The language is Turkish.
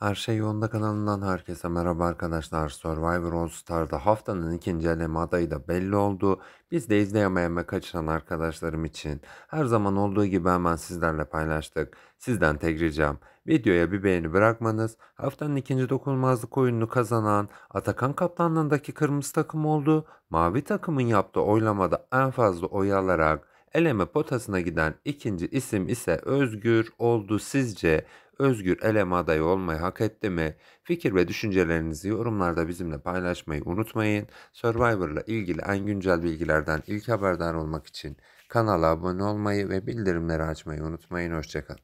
Her şey yolunda kanalından herkese merhaba arkadaşlar. Survivor All Star'da haftanın ikinci eleme adayı da belli oldu. Biz de izleyemeyen ve kaçıran arkadaşlarım için her zaman olduğu gibi hemen sizlerle paylaştık. Sizden tek ricam videoya bir beğeni bırakmanız haftanın ikinci dokunulmazlık oyununu kazanan Atakan kaptanlığındaki kırmızı takım oldu. Mavi takımın yaptığı oylamada en fazla oy alarak eleme potasına giden ikinci isim ise Özgür oldu sizce özgür elem adayı olmayı hak etti mi? Fikir ve düşüncelerinizi yorumlarda bizimle paylaşmayı unutmayın. Survivor'la ilgili en güncel bilgilerden ilk haberdar olmak için kanala abone olmayı ve bildirimleri açmayı unutmayın. Hoşçakalın.